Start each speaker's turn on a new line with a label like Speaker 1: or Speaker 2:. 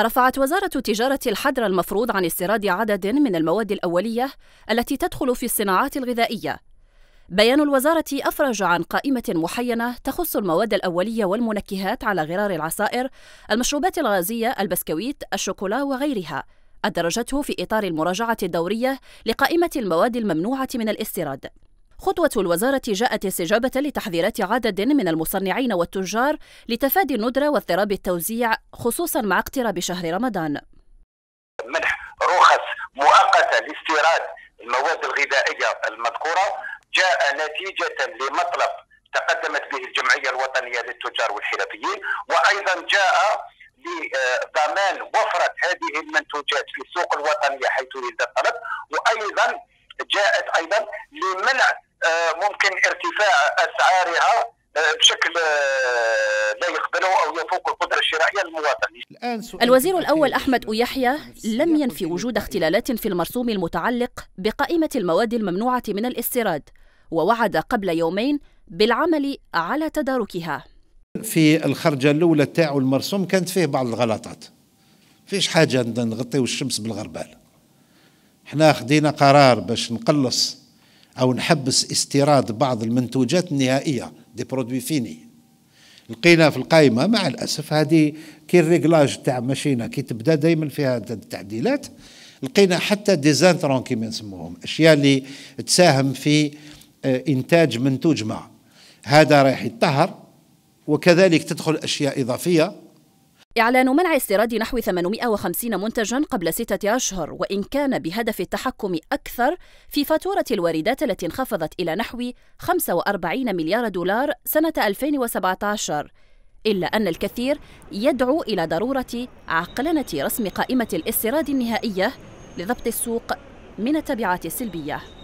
Speaker 1: رفعت وزارة التجارة الحظر المفروض عن استيراد عدد من المواد الأولية التي تدخل في الصناعات الغذائية. بيان الوزارة أفرج عن قائمة محينة تخص المواد الأولية والمنكهات على غرار العصائر، المشروبات الغازية، البسكويت، الشوكولا وغيرها، أدرجته في إطار المراجعة الدورية لقائمة المواد الممنوعة من الاستيراد. خطوة الوزارة جاءت استجابة لتحذيرات عدد من المصنعين والتجار لتفادي الندرة واضطراب التوزيع خصوصا مع اقتراب شهر رمضان
Speaker 2: منح رخص مؤقتة لاستيراد المواد الغذائية المذكورة جاء نتيجة لمطلب تقدمت به الجمعية الوطنية للتجار والحرفيين وأيضا جاء لضمان وفرة هذه المنتوجات في السوق الوطنية حيث يزداد الطلب وأيضا جاءت ايضا لمنع آه، ممكن ارتفاع اسعارها آه، بشكل آه، لا يقبله او يفوق القدره الشرائيه
Speaker 3: للمواطن. الوزير
Speaker 1: الاول احمد يحيى لم ينفي وجود اختلالات في المرسوم المتعلق بقائمه المواد الممنوعه من الاستيراد ووعد قبل يومين بالعمل على تداركها.
Speaker 3: في الخرجه الاولى تاعو المرسوم كانت فيه بعض الغلطات. فيش حاجه نغطيو الشمس بالغربال. احنا خدينا قرار باش نقلص او نحبس استيراد بعض المنتوجات النهائيه دي برودوي فيني لقينا في القائمه مع الاسف هذه كي الريغلاج تاع ماشينا كي تبدا دائما فيها التعديلات لقينا حتى ديزانترون كيما نسموهم اشياء اللي تساهم في آه، انتاج منتوج ما هذا رايح يتطهر وكذلك تدخل اشياء اضافيه
Speaker 1: إعلان منع استيراد نحو 850 منتجا قبل ستة أشهر وإن كان بهدف التحكم أكثر في فاتورة الواردات التي انخفضت إلى نحو 45 مليار دولار سنة 2017 إلا أن الكثير يدعو إلى ضرورة عقلنة رسم قائمة الاستيراد النهائية لضبط السوق من التبعات السلبيه